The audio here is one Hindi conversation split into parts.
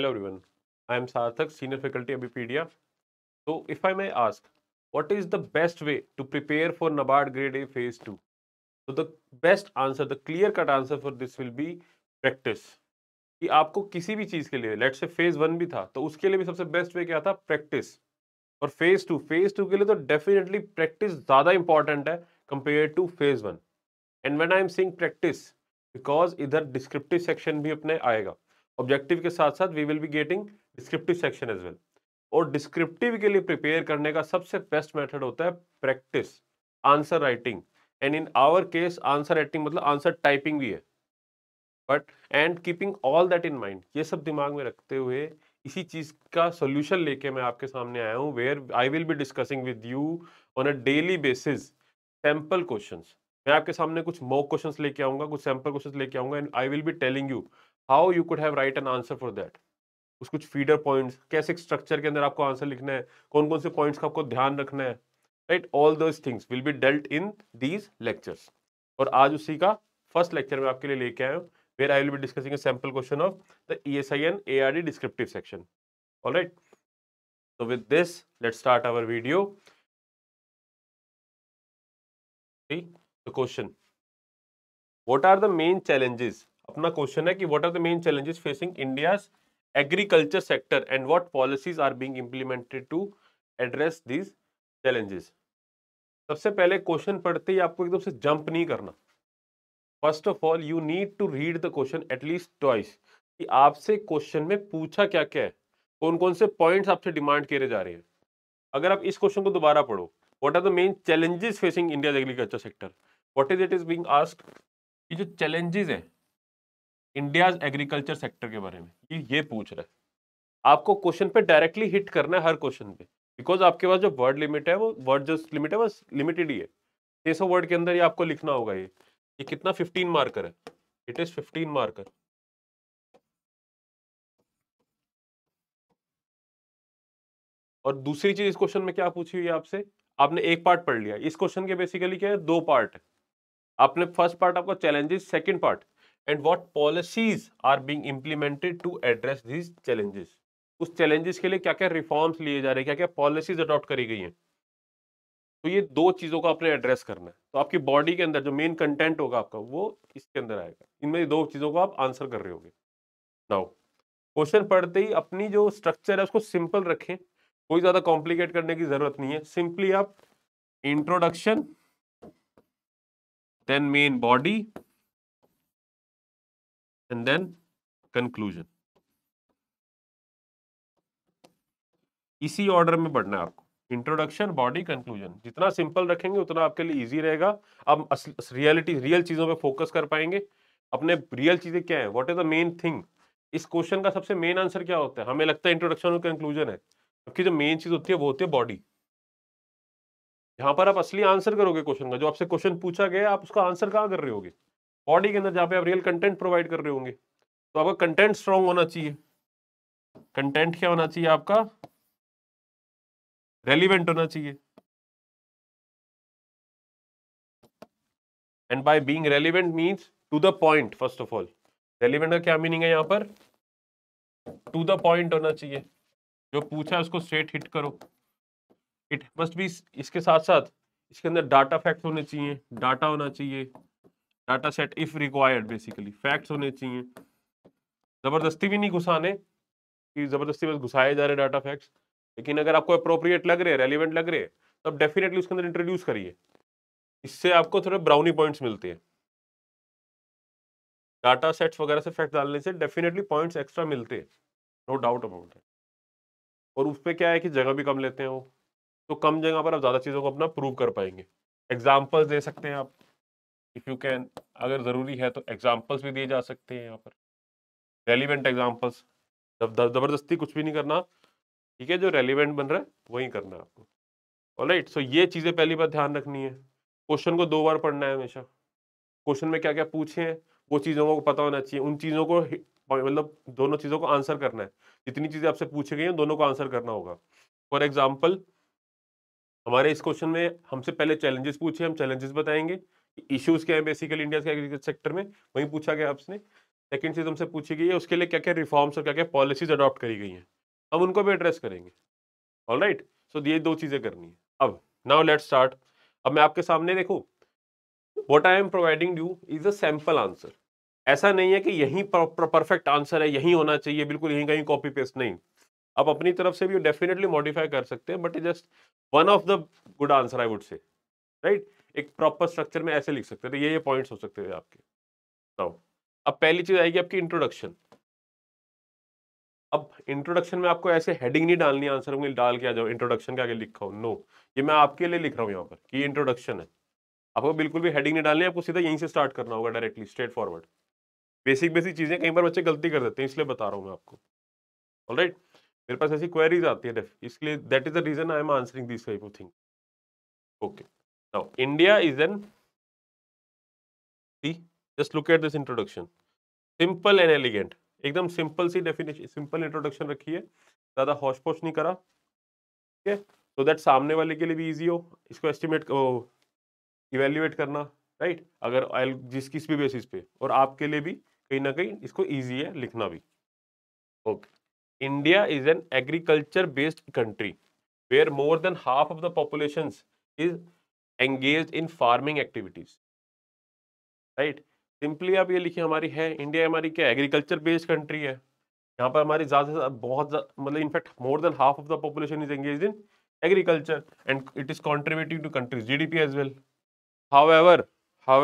Hello everyone I am Sarthak senior faculty अभी पी तो if I may ask what is the best way to prepare for NABARD grade A phase two तो the best answer the clear cut answer for this will be practice कि आपको किसी भी चीज़ के लिए लेट से फेज वन भी था तो उसके लिए भी सबसे बेस्ट वे क्या था प्रैक्टिस और फेज टू फेज टू के लिए तो डेफिनेटली प्रैक्टिस ज़्यादा इंपॉर्टेंट है compare to phase one and when I am seeing practice because इधर डिस्क्रिप्टिव सेक्शन भी अपने आएगा ऑब्जेक्टिव के साथ साथ we will be getting descriptive section as well और डिस्क्रिप्टिव के लिए प्रिपेयर करने का सबसे बेस्ट मेथड होता है practice answer writing and in our case answer writing मतलब आंसर टाइपिंग भी है but and keeping all that in mind ये सब दिमाग में रखते हुए इसी चीज़ का सोल्यूशन लेके मैं आपके सामने आया हूँ where I will be discussing with you on a daily basis sample question मैं आपके सामने कुछ मॉक क्वेश्चन लेके आऊंगा कुछ सैम्पल क्वेश्चन लेके आऊंगा and I will be telling you how you could have write an answer for that उस कुछ फीडर पॉइंट्स कैसे स्ट्रक्चर के अंदर आपको आंसर लिखना है कौन कौन से पॉइंट्स का आपको ध्यान रखना है right all those things will be dealt in these lectures और आज उसी का फर्स्ट लेक्चर में आपके लिए लेके आया हूँ where I will be discussing sample question of the E S I N A R D descriptive section all right तो with this let start our video question what are the main challenges अपना क्वेश्चन है कि what are the main challenges facing India agriculture sector and what policies are being implemented to address these challenges सबसे पहले क्वेश्चन पढ़ते ही आपको एकदम से जंप नहीं करना first of all you need to read the question at least twice कि आपसे क्वेश्चन में पूछा क्या क्या है कौन कौन से पॉइंट्स आपसे डिमांड किए जा रहे हैं अगर आप इस क्वेश्चन को दोबारा पढ़ो what are the main challenges facing India agriculture sector what is it is being asked ये जो चैलेंजेस हैं इंडियाज एग्रीकल्चर सेक्टर के बारे में ये ये पूछ रहा है आपको क्वेश्चन पे डायरेक्टली हिट करना है हर क्वेश्चन पे बिकॉज आपके पास जो वर्ड लिमिट है वो वर्ड जो लिमिट है वो लिमिटेड ही है छह सौ वर्ड के अंदर ही आपको लिखना होगा ये ये कितना फिफ्टीन मार्कर है इट इज फिफ्टीन मार्कर और दूसरी चीज इस क्वेश्चन में क्या पूछी हुई आपसे आपने एक पार्ट पढ़ लिया इस क्वेश्चन के बेसिकली क्या है दो पार्ट है आपने फर्स्ट पार्ट आपका challenges second part and what policies are being implemented to address these challenges उस चैलेंजेस के लिए क्या क्या रिफॉर्म्स लिए जा रहे हैं क्या क्या पॉलिसीज अडॉप्ट करी गई हैं तो ये दो चीज़ों को आपने एड्रेस करना है तो आपकी बॉडी के अंदर जो मेन कंटेंट होगा आपका वो इसके अंदर आएगा इनमें दो चीज़ों को आप आंसर कर रहे होगे नाउ क्वेश्चन पढ़ते ही अपनी जो स्ट्रक्चर है उसको सिंपल रखें कोई ज़्यादा कॉम्प्लिकेट करने की ज़रूरत नहीं है सिंपली आप introduction then main body and then conclusion इसी ऑर्डर में बढ़ना है आपको इंट्रोडक्शन बॉडी कंक्लूजन जितना सिंपल रखेंगे उतना आपके लिए इजी रहेगा अब रियलिटी रियल चीज़ों पे फोकस कर पाएंगे अपने रियल चीज़ें क्या है what is the main thing इस क्वेश्चन का सबसे मेन आंसर क्या होता है हमें लगता है इंट्रोडक्शन और कंक्लूजन है जबकि जो मेन चीज़ होती है वो होती है बॉडी यहाँ पर आप असली आंसर करोगे क्वेश्चन का जो आपसे क्वेश्चन पूछा गया आप उसका आंसर कहाँ कर रहे होगे बॉडी के अंदर जहां पे आप रियल कंटेंट प्रोवाइड कर रहे होंगे तो आपका कंटेंट स्ट्रांग होना चाहिए कंटेंट क्या होना चाहिए आपका रेलिवेंट होना चाहिए and by being relevant means to the point first of all relevant का क्या मीनिंग है यहां पर टू द पॉइंट होना चाहिए जो पूछा है उसको स्ट्रेट हिट करो इट मस्ट बी इसके साथ साथ इसके अंदर डाटा फैक्ट होने चाहिए डाटा होना चाहिए data set if required basically facts होने चाहिए ज़बरदस्ती भी नहीं घुसाने कि ज़बरदस्ती बस घुसाए जा रहे डाटा फैक्ट्स लेकिन अगर आपको अप्रोप्रिएट लग रहे हैं रेलिवेंट लग रहे हैं तो आप डेफिनेटली उसके अंदर इंट्रोड्यूस करिए इससे आपको थोड़े ब्राउनी पॉइंट्स मिलते हैं डाटा सेट्स वगैरह से फैक्ट डालने से डेफिनेटली पॉइंट्स एक्स्ट्रा मिलते हैं नो डाउट अबाउट है और उस पर क्या है कि जगह भी कम लेते हैं वो तो कम जगह पर आप ज़्यादा चीज़ों को अपना प्रूव कर पाएंगे एग्जाम्पल्स दे सकते हैं आप इफ़ यू कैन अगर ज़रूरी है तो एग्जाम्पल्स भी दिए जा सकते हैं यहाँ पर रेलिवेंट एग्जाम्पल्स ज़बरदस्ती कुछ भी नहीं करना ठीक है जो रेलिवेंट बन रहा है वही करना है आपको राइट सो ये चीज़ें पहली बार ध्यान रखनी है क्वेश्चन को दो बार पढ़ना है हमेशा क्वेश्चन में क्या क्या पूछे हैं वो चीज़ों को पता होना चाहिए उन चीज़ों को मतलब दोनों चीज़ों को आंसर करना है जितनी चीज़ें आपसे पूछी गई हैं दोनों को आंसर करना होगा फॉर एग्जाम्पल हमारे इस क्वेश्चन में हमसे पहले चैलेंजेस पूछे हम चैलेंजेस बताएंगे इश्यूज क्या है बेसिकली इंडिया के एग्रीकल्चर सेक्टर में वहीं पूछा गया आपने सेकंड चीज हमसे पूछी गई है उसके लिए क्या क्या रिफॉर्म्स और क्या क्या पॉलिसीज अडॉप्ट करी गई हैं अब उनको भी एड्रेस करेंगे ऑल राइट सो ये दो चीज़ें करनी है अब नाउ लेट स्टार्ट अब मैं आपके सामने देखो what I am providing you is a sample answer ऐसा नहीं है कि यही परफेक्ट आंसर है यही होना चाहिए बिल्कुल यहीं कहीं कॉपी पेस्ट नहीं आप अपनी तरफ से भी डेफिनेटली मॉडिफाई कर सकते हैं but just one of the good answer I would say right right? एक प्रॉपर स्ट्रक्चर में ऐसे लिख सकते थे तो ये ये पॉइंट्स हो सकते थे आपके तो अब पहली चीज़ आएगी आपकी इंट्रोडक्शन अब इंट्रोडक्शन में आपको ऐसे हेडिंग नहीं डालनी आंसर में डाल के आ जाओ इंट्रोडक्शन के आगे लिखा हो नो ये मैं आपके लिए लिख रहा हूँ यहाँ पर कि इंट्रोडक्शन है आपको बिल्कुल भी हेडिंग नहीं डालनी है आपको सीधा यहीं से स्टार्ट करना होगा directly straight forward basic basic चीज़ें कई बार बच्चे गलती कर देते हैं इसलिए बता रहा हूँ मैं आपको ऑल right? मेरे पास ऐसी क्वेरीज आती है इसलिए that is the reason I am answering this type of thing okay Now, India is an see just look at this introduction simple and elegant एकदम सिंपल सी डेफिनेशन सिंपल इंट्रोडक्शन रखी है ज़्यादा हॉशपोश नहीं करा ठीक है सो दैट सामने वाले के लिए भी इजी हो इसको एस्टिमेट इवेल्यूएट करना राइट right? अगर आयल जिस किस भी बेसिस पे और आपके लिए भी कहीं ना कहीं इसको इजी है लिखना भी okay India is an agriculture based country where more than half of the population is engage in farming activities right simply आप ये लिखिए हमारी है इंडिया हमारी क्या एग्रीकल्चर बेस्ड कंट्री है यहाँ पर हमारी ज्यादा से बहुत मतलब in fact more than half of the population is engage in agriculture and it is contributing to country's G D P as well how however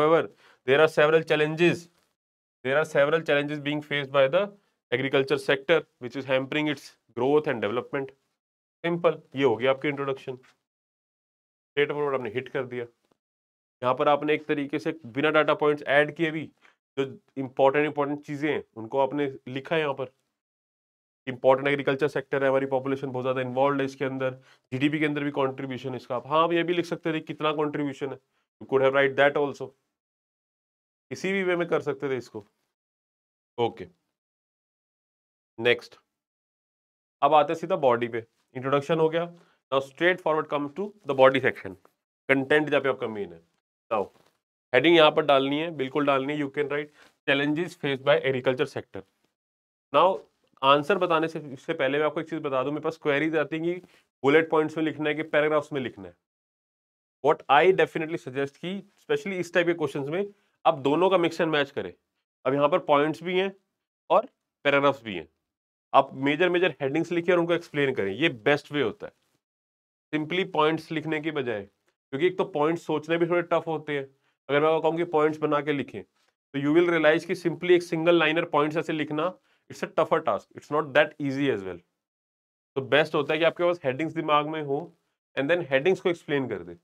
ever there are several challenges there are several challenges being faced by the agriculture sector which is hampering its growth and development simple ये होगी आपकी इंट्रोडक्शन स्ट्रेट फॉरवर्ड आपने हिट कर दिया यहाँ पर आपने एक तरीके से बिना डाटा पॉइंट्स ऐड किए भी जो इम्पोर्टेंट इम्पोर्टेंट चीज़ें हैं उनको आपने लिखा है यहाँ पर इम्पोर्टेंट एग्रीकल्चर सेक्टर है हमारी पॉपुलेशन बहुत ज़्यादा इन्वॉल्व है इसके अंदर जीडीपी के अंदर भी कॉन्ट्रीब्यूशन इसका आप हाँ आप ये भी लिख सकते थे कितना कॉन्ट्रीब्यूशन है you could have write that also किसी भी वे में कर सकते थे इसको ओके नेक्स्ट अब आते सीधा बॉडी पे इंट्रोडक्शन हो गया now straight forward comes to the body section content जहाँ पे आपका मेन है now हेडिंग यहाँ पर डालनी है बिल्कुल डालनी है you can write challenges face by agriculture sector now answer बताने से इससे पहले मैं आपको एक चीज़ बता दूं मेरे पास क्वेरीज आती हैं कि बुलेट पॉइंट्स में लिखना है कि पैराग्राफ्स में लिखना है वॉट आई डेफिनेटली सजेस्ट की स्पेशली इस टाइप के क्वेश्चन में आप दोनों का मिक्स एंड मैच करें अब यहाँ पर पॉइंट्स भी हैं और पैराग्राफ्स भी हैं आप मेजर मेजर हेडिंग्स लिखिए और उनको एक्सप्लेन करें ये बेस्ट वे होता है सिंपली पॉइंट्स लिखने की बजाय क्योंकि एक तो पॉइंट्स सोचने भी थोड़े टफ होते हैं अगर मैं कहूँ कि पॉइंट्स बना के लिखें तो यू विल रियलाइज कि सिंपली एक सिंगल लाइनर पॉइंट्स ऐसे लिखना it's a tougher task it's not that easy as well तो बेस्ट होता है कि आपके पास हेडिंग्स दिमाग में हो एंड देन हेडिंग्स को एक्सप्लेन कर दे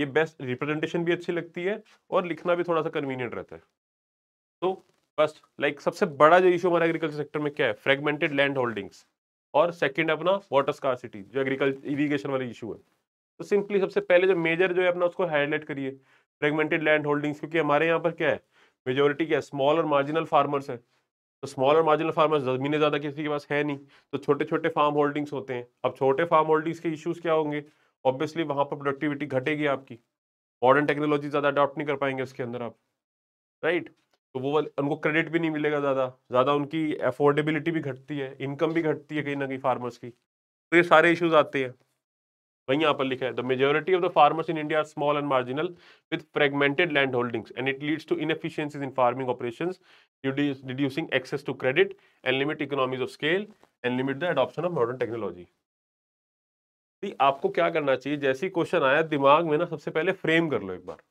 ये बेस्ट रिप्रेजेंटेशन भी अच्छी लगती है और लिखना भी थोड़ा सा कन्वीनियंट रहता है तो फर्स्ट लाइक like, सबसे बड़ा जो इशू हमारे एग्रीकल्चर सेक्टर में क्या है फ्रेगमेंटेड लैंड होल्डिंग्स और सेकंड अपना वाटर स्कारसिटी जो एग्रीकल्चर इरीगेशन वाले इशू है तो सिंपली सबसे पहले जो मेजर जो है अपना उसको हाईलाइट करिए फ्रेगमेंटेड लैंड होल्डिंग्स क्योंकि हमारे यहाँ पर क्या है मेजोरिटी क्या है स्मॉल और मार्जिनल फार्मर्स है तो स्मॉल और मार्जिनल फार्मर्स ज़मीनें ज़्यादा किसी के पास है नहीं तो छोटे छोटे फार्म होल्डिंग्स होते हैं अब छोटे फार्म होल्डिंग्स के इशूज़ क्या होंगे ऑब्वियसली वहाँ पर प्रोडक्टिविटी घटेगी आपकी मॉडर्न टेक्नोलॉजी ज़्यादा अडॉप्ट नहीं कर पाएंगे उसके अंदर आप राइट right? तो वो उनको क्रेडिट भी नहीं मिलेगा ज़्यादा ज़्यादा उनकी अफोर्डेबिलिटी भी घटती है इनकम भी घटती है कहीं ना कहीं फार्मर्स की तो ये सारे इश्यूज आते हैं वहीं यहाँ पर लिखा है the majority of the farmers in India are small and marginal with fragmented land holdings and it leads to inefficiencies in farming operation reducing access to credit and limit economies of scale and limit the adoption of modern technology आपको क्या करना चाहिए जैसे क्वेश्चन आया दिमाग में ना सबसे पहले फ्रेम कर लो एक बार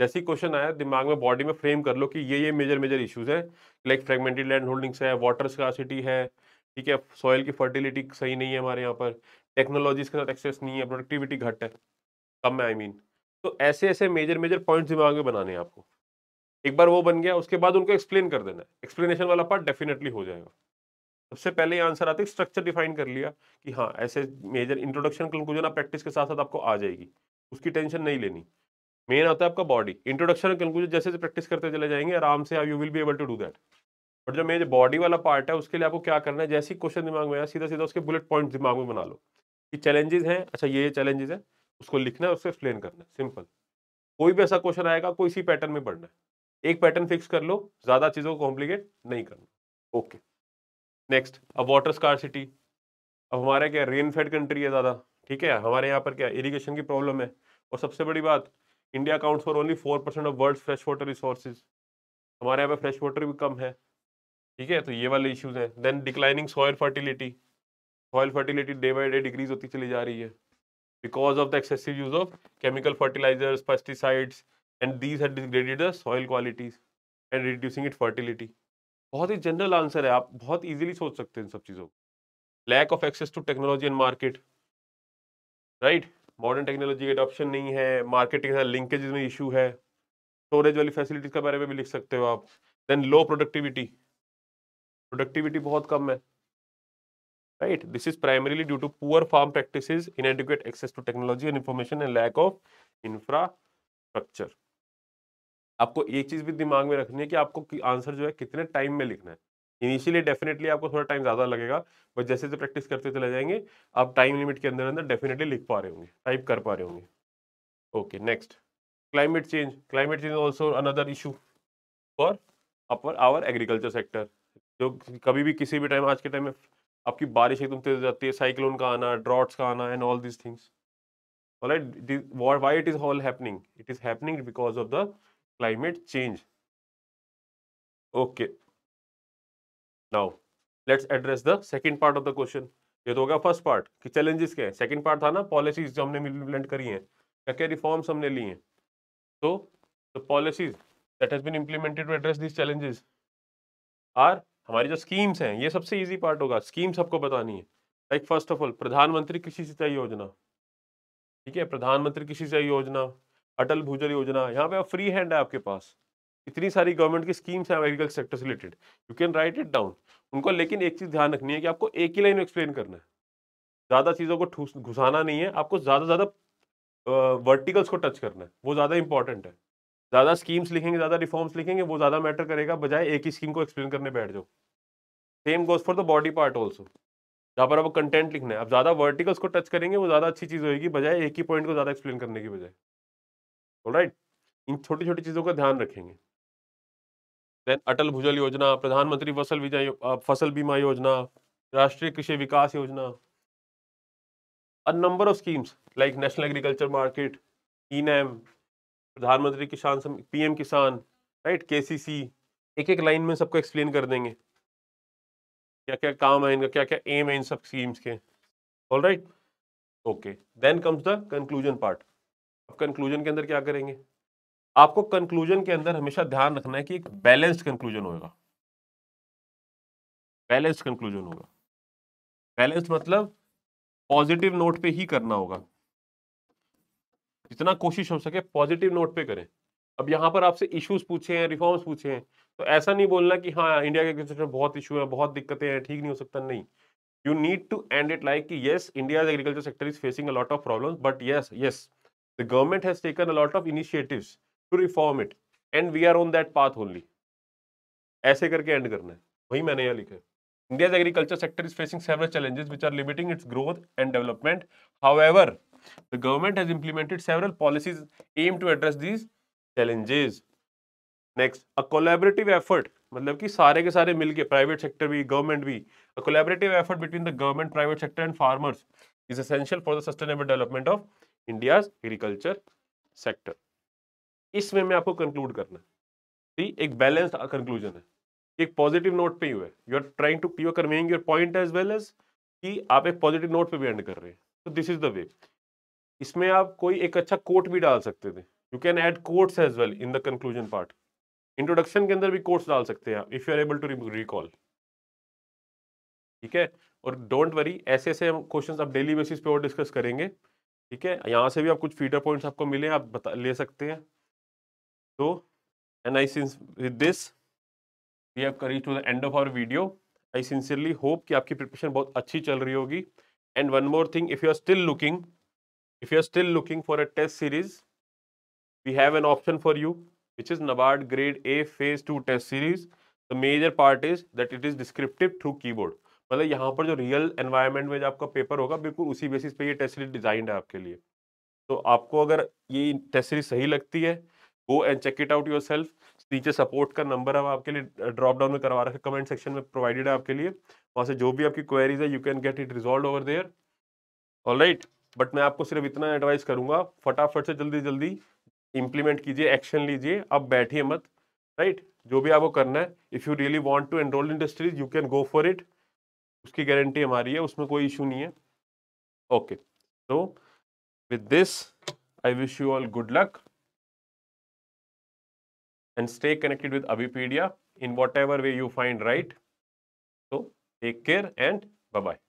जैसे ही क्वेश्चन आया दिमाग में बॉडी में फ्रेम कर लो कि ये ये मेजर मेजर इश्यूज हैं लाइक फ्रेगमेंटेड लैंड होल्डिंग्स है वाटर स्कासिटी है ठीक है सॉइल की फर्टिलिटी सही नहीं है हमारे यहाँ पर टेक्नोलॉजीज के साथ एक्सेस नहीं है प्रोडक्टिविटी घट है कम है आई मीन तो ऐसे ऐसे मेजर मेजर पॉइंट्स दिमाग में बनाने हैं आपको एक बार वो बन गया उसके बाद उनको एक्सप्लेन कर देना एक्सप्लेनेशन वाला पार्ट डेफिनेटली हो जाएगा सबसे पहले ये आंसर आते स्ट्रक्चर डिफाइन कर लिया कि हाँ ऐसे मेजर इंट्रोडक्शन कंक्लूजन आप प्रैक्टिस के साथ साथ आपको आ जाएगी उसकी टेंशन नहीं लेनी मेन होता है आपका बॉडी इंट्रोडक्शन और कंक्लूजन जैसे जैसे प्रैक्टिस करते चले जाएंगे आराम से you will be able to do that but जो मेरे बॉडी वाला पार्ट है उसके लिए आपको क्या करना है जैसे ही क्वेश्चन दिमाग में आया सीधा सीधा उसके बुलेट पॉइंट दिमाग में बना लो कि चैलेंजेस हैं अच्छा ये चैलेंजेस हैं उसको लिखना है उसको एक्सप्लेन करना है सिंपल कोई भी ऐसा क्वेश्चन आएगा कोई इसी पैटर्न में पढ़ना है एक पैटर्न फिक्स कर लो ज़्यादा चीज़ों को कॉम्प्लिकेट नहीं करना ओके नेक्स्ट अब वाटर सिटी अब हमारे क्या रेनफेड कंट्री है ज़्यादा ठीक है हमारे यहाँ पर क्या इरीगेशन की प्रॉब्लम है और सबसे बड़ी बात India accounts for only four percent of world fresh water resources हमारे यहाँ पे फ्रेश वाटर भी कम है ठीक है तो ये वाले इश्यूज हैं then declining soil fertility soil fertility day by day decrease होती चली जा रही है because of the excessive use of chemical fertilisers pesticides and these है soil qualities and reducing it fertility बहुत ही जनरल आंसर है आप बहुत ईजिली सोच सकते हैं इन सब चीज़ों को lack of access to technology and market right modern technology का एडॉप्शन नहीं है मार्केटिंग के साथ लिंकेज में इशू है स्टोरेज वाली फैसिलिटीज के बारे में भी लिख सकते हो आप देन लो प्रोडक्टिविटी प्रोडक्टिविटी बहुत कम है right this is primarily due to poor farm practice inadequate access to technology and information and lack of infrastructure आपको एक चीज भी दिमाग में रखनी है कि आपको आंसर जो है कितने टाइम में लिखना है इनिशियली डेफिनेटली आपको थोड़ा टाइम ज़्यादा लगेगा बट जैसे जैसे प्रैक्टिस करते चले जाएंगे आप टाइम लिमिट के अंदर अंदर डेफिनेटली लिख पा रहे होंगे टाइप कर पा रहे होंगे okay next climate change climate change also another issue for our our agriculture sector जो कभी भी किसी भी टाइम आज के टाइम में आपकी बारिश एकदम तेज हो जाती है साइक्लोन का आना ड्रॉट्स का आना and all this things why it is all happening it is happening because of the climate change okay now let's address the second part of the question ये तो होगा फर्स्ट पार्ट कि चैलेंजेस क्या है सेकेंड पार्ट था ना पॉलिसीज जो हमने इम्प्लीमेंट करी हैं क्या क्या रिफॉर्म्स हमने लिए हैं तो the policies that has been implemented to address this challenges are हमारी जो स्कीम्स हैं ये सबसे ईजी पार्ट होगा स्कीम्स आपको बतानी है लाइक फर्स्ट ऑफ ऑल प्रधानमंत्री कृषि सिंचाई योजना ठीक है प्रधानमंत्री कृषि सिंचाई योजना अटल भूजल योजना यहाँ पे फ्री हैंड है आपके पास इतनी सारी गवर्नमेंट की स्कीम्स हैं एग्रीकल्चर सेक्टर से related you can write it down उनको लेकिन एक चीज़ ध्यान रखनी है कि आपको एक ही लाइन में एक्सप्लेन करना है ज़्यादा चीज़ों को घुसाना नहीं है आपको ज़्यादा ज़्यादा वर्टिकल्स को टच करना है वो ज़्यादा इंपॉर्टेंट है ज़्यादा स्कीम्स लिखेंगे ज़्यादा रिफॉर्म्स लिखेंगे वो ज़्यादा मैटर करेगा बजाय एक ही स्कीम को एक्सप्लेन करने बैठ जाओ same goes for the body part also जहाँ पर आपको कंटेंट लिखना है आप ज़्यादा वर्टिकल्स को टच करेंगे वो ज़्यादा अच्छी चीज़ होगी बजाय एक ही पॉइंट को ज़्यादा एक्सप्लेन करने की बजाय राइट इन छोटी छोटी चीज़ों का ध्यान रखेंगे देन अटल भूजल योजना प्रधानमंत्री फसल बीमा फसल बीमा योजना राष्ट्रीय Krishi Vikas Yojana a number of schemes like national agriculture market e NAM Pradhan Mantri Kisan PM किसान राइट केसीसी एक एक लाइन में सबको एक्सप्लेन कर देंगे क्या क्या काम है इनका क्या क्या एम है इन सब स्कीम्स के all right okay then comes the conclusion part अब कंक्लूजन के अंदर क्या करेंगे आपको कंक्लूजन के अंदर हमेशा ध्यान रखना है कि एक बैलेंस्ड कंक्लूजन होगा बैलेंस्ड कंक्लूजन होगा बैलेंस्ड मतलब पॉजिटिव नोट पे ही करना होगा जितना कोशिश हो सके पॉजिटिव नोट पे करें अब यहां पर आपसे इश्यूज पूछे हैं रिफॉर्म्स पूछे हैं तो ऐसा नहीं बोलना कि हाँ इंडिया के एग्रीकल्चर में बहुत इशू है बहुत दिक्कतें हैं ठीक नहीं हो सकता नहीं you need to end it like yes India agriculture sector is facing a lot of problem but yes yes the government has taken a lot lot of initiatives to reform it and we are on that path only ऐसे करके एंड करना है वही मैंने यहाँ लिखा है India's agriculture sector is facing several challenges which are limiting its growth and development however the government has implemented several policies aim to address these challenges next a collaborative effort मतलब कि सारे के सारे मिलके प्राइवेट सेक्टर भी गवर्नमेंट भी a collaborative effort between the government private sector and farmers is essential for the sustainable development of India's agriculture sector इसमें में आपको कंक्लूड करना है एक बैलेंस कंक्लूजन है एक पॉजिटिव नोट पे ही हुआ है you are trying to you are conveying your point as well as कि आप एक पॉजिटिव नोट पे भी एंड कर रहे हैं तो दिस इज द वे इसमें आप कोई एक अच्छा कोट भी डाल सकते थे you can add quotes as well in the conclusion part introduction के अंदर भी कोट्स डाल सकते हैं आप if you are able to recall ठीक है और डोंट वरी ऐसे ऐसे हम क्वेश्चन आप डेली बेसिस पे और डिस्कस करेंगे ठीक है यहाँ से भी आप कुछ फीडर पॉइंट्स आपको मिले आप बता ले सकते हैं So, and I since with this we have reached to the end of our video. I sincerely hope ki aapki preparation bahut achhi chal rahi hogi And one more thing, if you are still looking, if you are still looking for a test series, we have an option for you, which is NABARD Grade A Phase 2 Test Series. The major part is that it is descriptive through keyboard. मतलब यहाँ पर जो रियल एनवायरनमेंट में जो आपका पेपर होगा बिल्कुल उसी बेसिस पे ये टेस्ट सीरीज डिजाइंड है आपके लिए तो आपको अगर ये टेस्ट सीरीज सही लगती है go and check it out yourself नीचे सपोर्ट का नंबर अब आपके लिए ड्रॉप डाउन में करवा रखा है कमेंट सेक्शन में प्रोवाइडेड है आपके लिए वहाँ से जो भी आपकी क्वेरीज है you can get it resolve over there all right but मैं आपको सिर्फ इतना एडवाइस करूँगा फटाफट से जल्दी जल्दी इम्प्लीमेंट कीजिए एक्शन लीजिए अब बैठिए मत राइट right? जो भी आपको करना है if you really want to enrol industries you can go for it उसकी गारंटी हमारी है उसमें कोई इशू नहीं है okay so with this I wish you all good luck and stay connected with Avipedia in whatever way you find right. So take care and bye-bye.